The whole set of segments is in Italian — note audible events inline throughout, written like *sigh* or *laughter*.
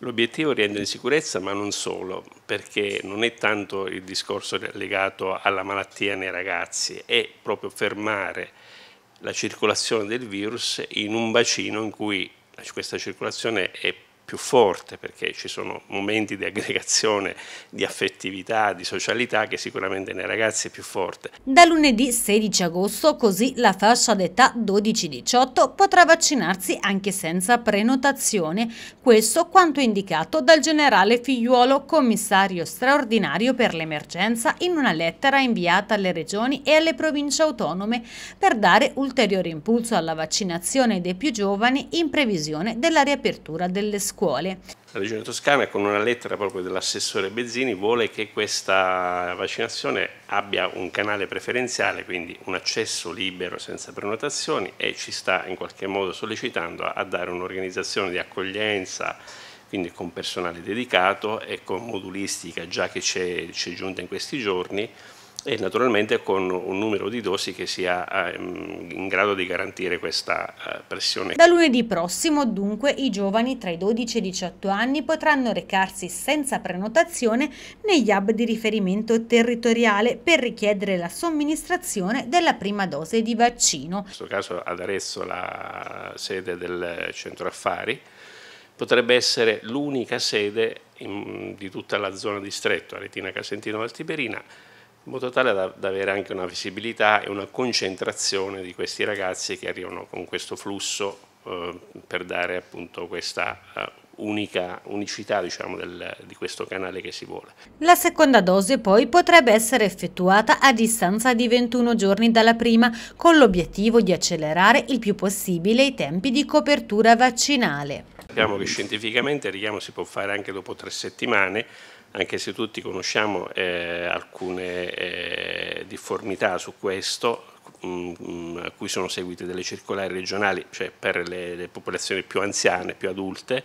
L'obiettivo rientra in sicurezza, ma non solo, perché non è tanto il discorso legato alla malattia nei ragazzi, è proprio fermare la circolazione del virus in un bacino in cui questa circolazione è più forte perché ci sono momenti di aggregazione, di affettività, di socialità che sicuramente nei ragazzi è più forte. Da lunedì 16 agosto così la fascia d'età 12-18 potrà vaccinarsi anche senza prenotazione, questo quanto indicato dal generale Figliuolo, commissario straordinario per l'emergenza, in una lettera inviata alle regioni e alle province autonome per dare ulteriore impulso alla vaccinazione dei più giovani in previsione della riapertura delle scuole scuole. La Regione Toscana con una lettera proprio dell'assessore Bezzini vuole che questa vaccinazione abbia un canale preferenziale, quindi un accesso libero senza prenotazioni e ci sta in qualche modo sollecitando a dare un'organizzazione di accoglienza quindi con personale dedicato e con modulistica già che c'è giunta in questi giorni e naturalmente con un numero di dosi che sia eh, in grado di garantire questa eh, pressione. Da lunedì prossimo dunque i giovani tra i 12 e i 18 anni potranno recarsi senza prenotazione negli hub di riferimento territoriale per richiedere la somministrazione della prima dose di vaccino. In questo caso ad Arezzo la sede del centro affari potrebbe essere l'unica sede in, di tutta la zona distretto, Aretina Casentino Valtiberina, in modo tale da, da, avere anche una visibilità e una concentrazione di questi ragazzi che arrivano con questo flusso eh, per dare appunto questa eh, unica unicità diciamo, del, di questo canale che si vuole. La seconda dose poi potrebbe essere effettuata a distanza di 21 giorni dalla prima con l'obiettivo di accelerare il più possibile i tempi di copertura vaccinale. Sappiamo che scientificamente il richiamo si può fare anche dopo tre settimane, anche se tutti conosciamo eh, alcune eh, difformità su questo, mm, a cui sono seguite delle circolari regionali, cioè per le, le popolazioni più anziane, più adulte,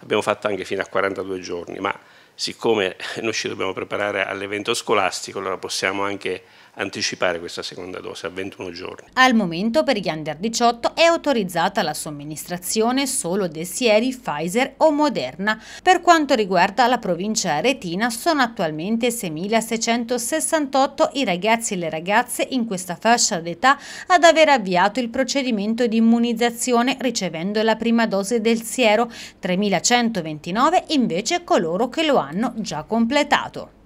abbiamo fatto anche fino a 42 giorni, ma siccome *laughs* noi ci dobbiamo preparare all'evento scolastico, allora possiamo anche anticipare questa seconda dose a 21 giorni. Al momento per gli under 18 è autorizzata la somministrazione solo del Sieri, Pfizer o Moderna. Per quanto riguarda la provincia aretina sono attualmente 6.668 i ragazzi e le ragazze in questa fascia d'età ad aver avviato il procedimento di immunizzazione ricevendo la prima dose del siero, 3.129 invece coloro che lo hanno anno già completato.